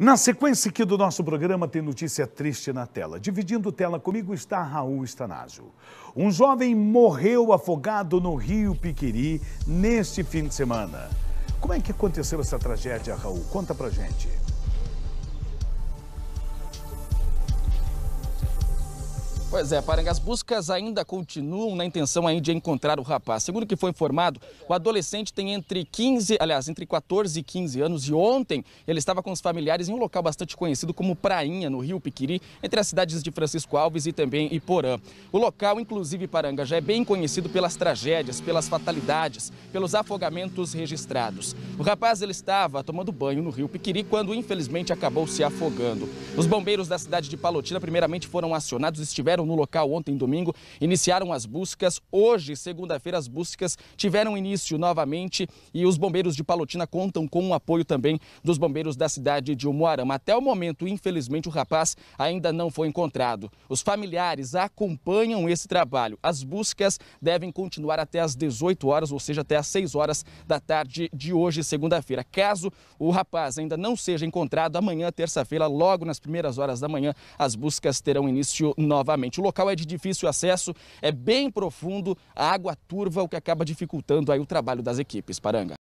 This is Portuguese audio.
Na sequência aqui do nosso programa tem notícia triste na tela. Dividindo tela comigo está Raul Estanásio. Um jovem morreu afogado no rio Piquiri neste fim de semana. Como é que aconteceu essa tragédia, Raul? Conta pra gente. Pois é, Paranga, as buscas ainda continuam na intenção aí de encontrar o rapaz. Segundo que foi informado, o adolescente tem entre 15, aliás, entre 14 e 15 anos e ontem ele estava com os familiares em um local bastante conhecido como Prainha, no Rio Piquiri, entre as cidades de Francisco Alves e também Iporã. O local, inclusive Paranga, já é bem conhecido pelas tragédias, pelas fatalidades, pelos afogamentos registrados. O rapaz ele estava tomando banho no Rio Piquiri quando infelizmente acabou se afogando. Os bombeiros da cidade de Palotina primeiramente foram acionados e estiveram estiveram no local ontem, domingo, iniciaram as buscas. Hoje, segunda-feira, as buscas tiveram início novamente e os bombeiros de Palotina contam com o apoio também dos bombeiros da cidade de Umuarama. Até o momento, infelizmente, o rapaz ainda não foi encontrado. Os familiares acompanham esse trabalho. As buscas devem continuar até às 18 horas, ou seja, até às 6 horas da tarde de hoje, segunda-feira. Caso o rapaz ainda não seja encontrado, amanhã, terça-feira, logo nas primeiras horas da manhã, as buscas terão início novamente gente. O local é de difícil acesso, é bem profundo, a água turva, o que acaba dificultando aí o trabalho das equipes. Paranga.